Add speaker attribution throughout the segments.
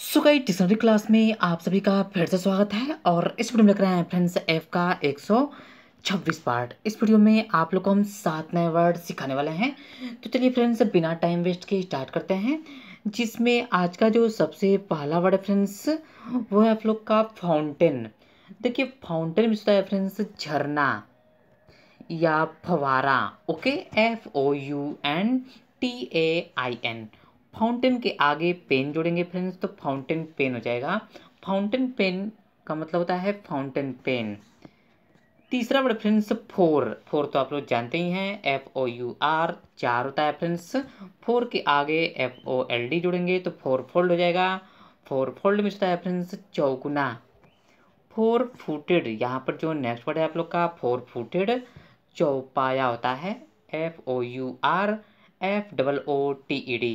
Speaker 1: सो dictionary class में आप सभी का फिर से स्वागत है और इस वीडियो में लग रहे हैं फ्रेंड्स एफ का 126 पार्ट इस वीडियो में आप लोग को हम सात नए वर्ड सिखाने वाले हैं तो चलिए फ्रेंड्स बिना टाइम वेस्ट के स्टार्ट करते हैं जिसमें आज का जो सबसे पहला वर्ड है फ्रेंड्स वो है आप लोग का फाउंटेन देखिए फाउंटेन में होता है फ्रेंड्स झरना या फवारा okay F O U N T A I N fountain के आगे पेन जोड़ेंगे फ्रेंड्स तो फाउंटेन पेन हो जाएगा फाउंटेन पेन का मतलब होता है फाउंटेन पेन तीसरा वर्ड फ्रेंड्स फोर फोर तो आप लोग जानते ही हैं एफ ओ यू आर चार होता है फ्रेंड्स फोर के आगे एफ ओ एल डी जोड़ेंगे तो फोर फोल्ड हो जाएगा फोर फोल्ड में होता है फ्रेंड्स चौगुना फोर फुटेड यहाँ पर जो नेक्स्ट वर्ड है आप लोग का फोर फुटेड चौपाया होता है F O U R F double O T E D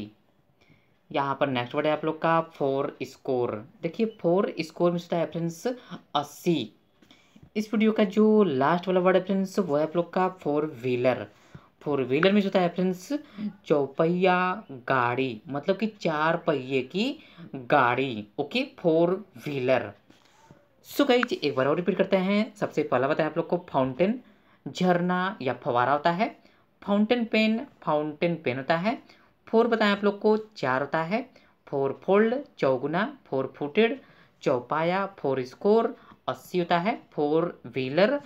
Speaker 1: यहाँ पर नेक्स्ट वर्ड है आप लोग का फोर स्कोर देखिए फोर स्कोर में होता है फ्रेंड्स अस्सी इस वीडियो का जो लास्ट वाला वर्ड है फ्रेंड्स वो है आप लोग का फोर व्हीलर फोर व्हीलर में होता है फ्रेंड्स चौपहिया गाड़ी मतलब कि चार पहिए की गाड़ी ओके फोर व्हीलर सो गई एक बार और रिपीट करते हैं सबसे पहला बताया आप लोग को फाउंटेन झरना या फवारा होता है फाउंटेन पेन फाउंटेन पेन होता है फोर बताएं आप लोग को चार होता है फोर फोल्ड चौगुना फोर फुटेड चौपाया फोर स्कोर अस्सी होता है फोर व्हीलर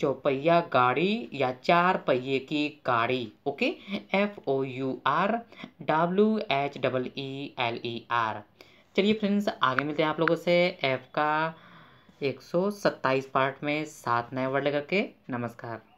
Speaker 1: चौपहिया गाड़ी या चार पहिए की गाड़ी okay F O U R W H double E L E R चलिए फ्रेंड्स आगे मिलते हैं आप लोगों से एफ का एक सौ सत्ताईस पार्ट में सात नए वर्ड लेकर के नमस्कार